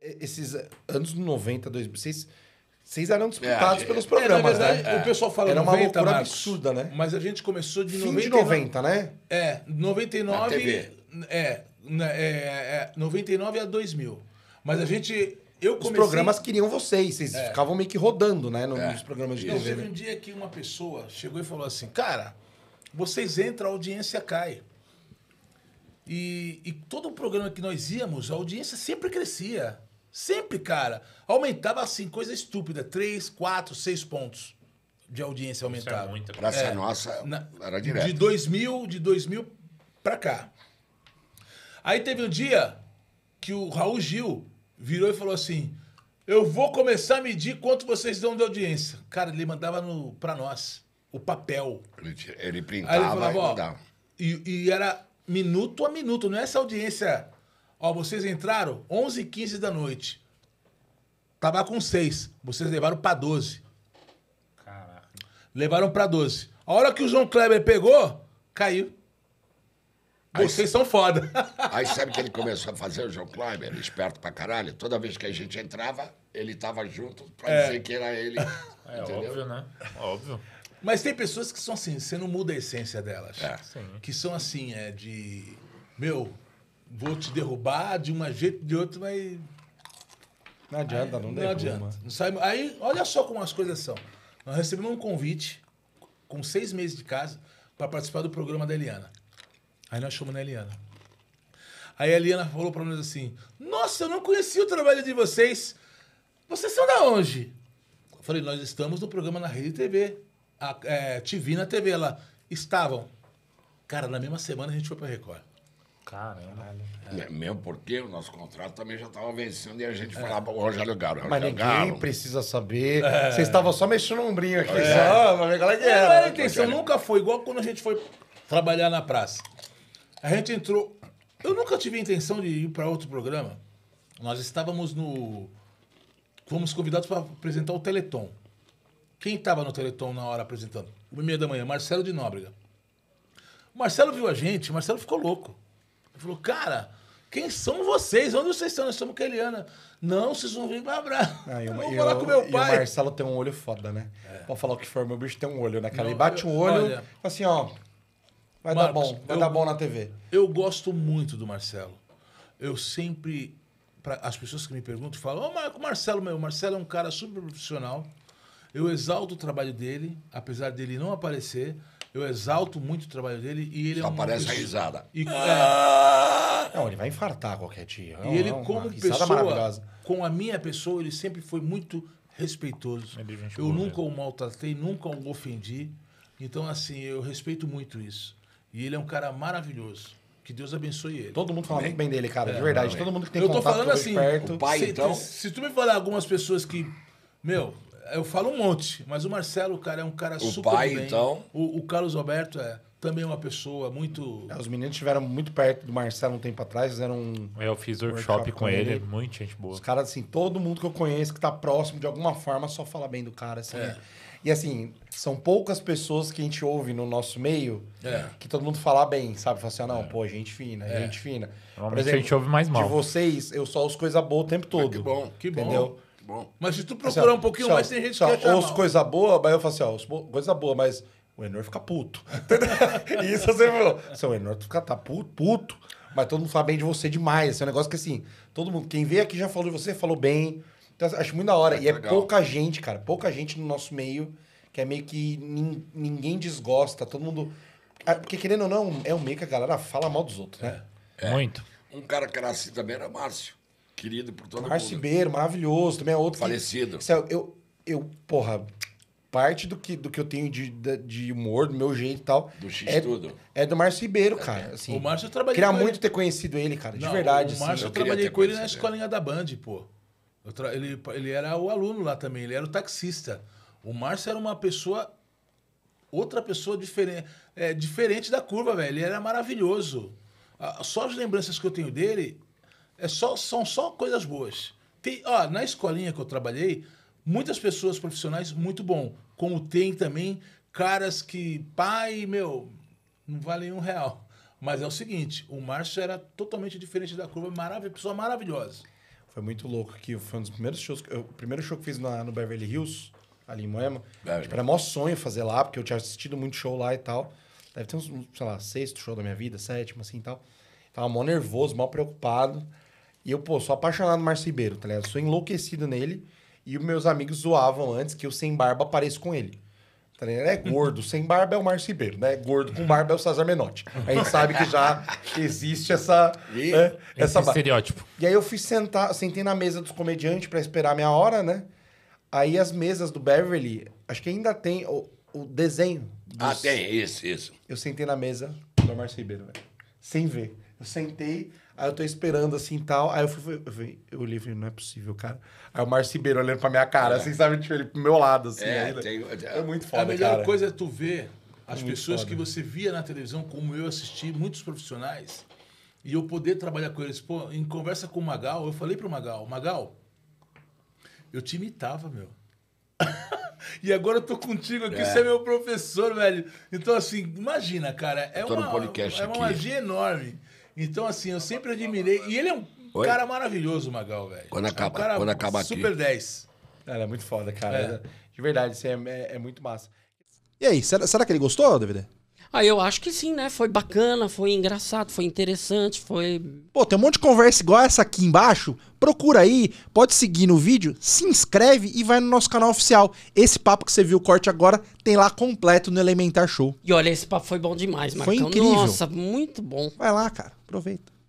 esses anos 90, 2000, vocês, eram disputados é, pelos é, programas, é, né? verdade, né? O pessoal fala Era 90, uma loucura Marcos, absurda, né? Mas a gente começou de 99... Fim 90, de 90, né? É, 99... Na é, né, é, é, é, 99 a 2000. Mas a gente... Eu comecei... Os programas queriam vocês, vocês é. ficavam meio que rodando, né? É. Nos programas de TV. Teve né? um dia que uma pessoa chegou e falou assim, cara, vocês entram, a audiência cai. E, e todo o programa que nós íamos, a audiência sempre crescia. Sempre, cara. Aumentava assim, coisa estúpida. Três, quatro, seis pontos de audiência aumentava. Isso é é, Nossa na, era direto. De 2000, de mil pra cá. Aí teve um dia que o Raul Gil virou e falou assim: Eu vou começar a medir quanto vocês dão de audiência. Cara, ele mandava no, pra nós o papel. Ele, ele printava Aí ele falava, e, e, e era minuto a minuto, não é essa audiência Ó, vocês entraram 11 h 15 da noite. Tava com 6. Vocês levaram para 12. Caraca. Levaram para 12. A hora que o João Kleber pegou, caiu. Vocês aí, são foda. Aí sabe que ele começou a fazer o João Kleber, esperto pra caralho? Toda vez que a gente entrava, ele tava junto pra é. dizer que era ele. É entendeu? óbvio, né? Óbvio. Mas tem pessoas que são assim, você não muda a essência delas. É. Que são assim, é de. Meu, vou te derrubar de um jeito de outro, mas. Não adianta, aí, não, não derruba. adianta. Né? Não sai... Aí, olha só como as coisas são. Nós recebemos um convite, com seis meses de casa, para participar do programa da Eliana. Aí nós chamamos a Eliana. Aí a Eliana falou para nós assim: Nossa, eu não conhecia o trabalho de vocês. Vocês são da onde? Eu falei: Nós estamos no programa na Rede TV. A, é, na TV. lá estavam. Cara, na mesma semana a gente foi para Record. Caramba. É. Mesmo porque o nosso contrato também já estava vencendo e a gente é. falava para o Rogério Galo. Mas ninguém precisa saber. É. Vocês estavam só mexendo o ombrinho aqui. É. Só, ver qual é que era. Não era a né? intenção, nunca foi. Igual quando a gente foi trabalhar na praça. A gente entrou... Eu nunca tive a intenção de ir para outro programa. Nós estávamos no... Fomos convidados para apresentar o Teleton. Quem estava no Teleton na hora apresentando? Uma meia da manhã, Marcelo de Nóbrega. O Marcelo viu a gente, Marcelo ficou louco falou, cara, quem são vocês? Onde vocês estão? Nós estamos com a Eliana. Não, vocês vão vir pra Brá. Ah, eu, vou falar com meu pai. E o Marcelo tem um olho foda, né? É. Pode falar o que for, meu bicho tem um olho, né, cara? Não, ele bate o um olho, olha, assim, ó. Vai Marcos, dar bom, vai eu, dar bom na TV. Eu gosto muito do Marcelo. Eu sempre. Pra, as pessoas que me perguntam falam, ô oh, Marco, Marcelo, meu, Marcelo é um cara super profissional. Eu exalto o trabalho dele, apesar dele não aparecer. Eu exalto muito o trabalho dele e ele Só é um. Aparece a risada. E, ah! é, não, ele vai infartar qualquer dia. E ele, é como pessoa, com a minha pessoa, ele sempre foi muito respeitoso. É eu nunca mesmo. o maltratei, nunca o ofendi. Então, assim, eu respeito muito isso. E ele é um cara maravilhoso. Que Deus abençoe ele. Todo mundo fala bem dele, cara, é, de verdade. Todo mundo que tem eu contato tô falando assim, perto. pai, então... se tu me falar algumas pessoas que, meu, eu falo um monte, mas o Marcelo, cara, é um cara o super pai, bem. então. O, o Carlos Alberto é também é uma pessoa muito. É, os meninos estiveram muito perto do Marcelo um tempo atrás, fizeram um. É, eu fiz workshop, workshop com, ele, ele, muito gente boa. Os caras, assim, todo mundo que eu conheço que tá próximo de alguma forma só fala bem do cara, assim. É. E assim, são poucas pessoas que a gente ouve no nosso meio é. que todo mundo fala bem, sabe? Fala assim, ah, não, é. pô, gente fina, gente fina. Por exemplo, a gente ouve mais mal. De vocês, eu só ouço coisa boa o tempo todo. que bom, que bom. Entendeu? Mas se tu assim, procurar assim, um pouquinho só, assim, mais, tem gente só, assim, que acha ouço mal. coisa boa, mas eu falo assim, ó, coisa boa, mas o Enor fica puto. Isso você falou. Seu Enor tu fica tá puto, puto, mas todo mundo fala bem de você demais. Esse é um negócio que assim, todo mundo, quem veio aqui já falou de você, falou bem. Então, assim, acho muito da hora. É, e é pouca gente, cara, pouca gente no nosso meio que é meio que nin, ninguém desgosta, todo mundo. Ah, porque querendo ou não, é um meio que a galera fala mal dos outros, né? É. é. Muito. Um cara que era assim também era Márcio. Querido por todo mundo. Márcio Ribeiro, maravilhoso, também é outro. Falecido. Que, eu, eu, porra, parte do que, do que eu tenho de, de, humor, do meu jeito e tal. Do X é, tudo. É do Márcio Ribeiro, é, cara. É. Assim, o Márcio eu trabalhei Queria muito ele. ter conhecido ele, cara, de verdade. O assim. Márcio assim, eu, eu trabalhei com ele na escolinha da Band, pô. Tra... ele, ele era o aluno lá também, ele era o taxista. O Márcio era uma pessoa. Outra pessoa diferente, é, diferente da curva, velho. Ele era maravilhoso. Só as lembranças que eu tenho dele é só, são só coisas boas. Tem, ó, na escolinha que eu trabalhei, muitas pessoas profissionais muito bom, como tem também caras que, pai, meu, não vale um real. Mas é o seguinte, o Márcio era totalmente diferente da curva, maravilha, pessoa maravilhosa. Foi muito louco que foi um dos primeiros shows, o primeiro show que fiz na, no Beverly Hills, ali em Moema. tipo, era maior sonho fazer lá, porque eu tinha assistido muito show lá e tal. Deve ter uns, sei lá, sexto show da minha vida, sétimo, assim e tal. Tava mó nervoso, mal preocupado. E eu, pô, sou apaixonado no Márcio Ribeiro, tá ligado? Sou enlouquecido nele. E meus amigos zoavam antes que eu sem barba pareço com ele. Tá é gordo, sem barba é o Márcio Ribeiro, né? Gordo com barba é o César Menotti. A gente sabe que já existe essa, e, né? essa estereótipo. E aí eu fui sentar, sentei na mesa dos comediantes para esperar a minha hora, né? Aí as mesas do Beverly, acho que ainda tem o, o desenho. Ah, dos... Ah, tem, isso, isso. Eu sentei na mesa do Márcio Ribeiro, velho. Sem ver. Eu sentei, aí eu tô esperando assim e tal. Aí eu fui, eu, fui, eu falei, não é possível, cara. Aí o Márcio Ribeiro olhando pra minha cara, é. assim, sabe? Tipo, ele pro meu lado, assim. É, aí, tem, é, é muito foda, A melhor cara. coisa é tu ver as é muito pessoas foda. que você via na televisão, como eu assisti, muitos profissionais, e eu poder trabalhar com eles. Pô, em conversa com o Magal, eu falei pro Magal, Magal, eu te imitava, meu. E agora eu tô contigo aqui, é. você é meu professor, velho. Então, assim, imagina, cara. É uma, é uma magia enorme. Então, assim, eu sempre admirei. E ele é um Oi? cara maravilhoso, Magal, velho. Quando acaba, é um quando acaba super aqui. Super 10. Cara, é muito foda, cara. É. De verdade, isso é, é, é, muito massa. E aí, será, será que ele gostou, DVD? Ah, eu acho que sim, né? Foi bacana, foi engraçado, foi interessante, foi. Pô, tem um monte de conversa igual essa aqui embaixo. Procura aí, pode seguir no vídeo, se inscreve e vai no nosso canal oficial. Esse papo que você viu o corte agora tem lá completo no Elementar Show. E olha, esse papo foi bom demais, Marcão. Foi incrível. Nossa, muito bom. Vai lá, cara. Aproveita.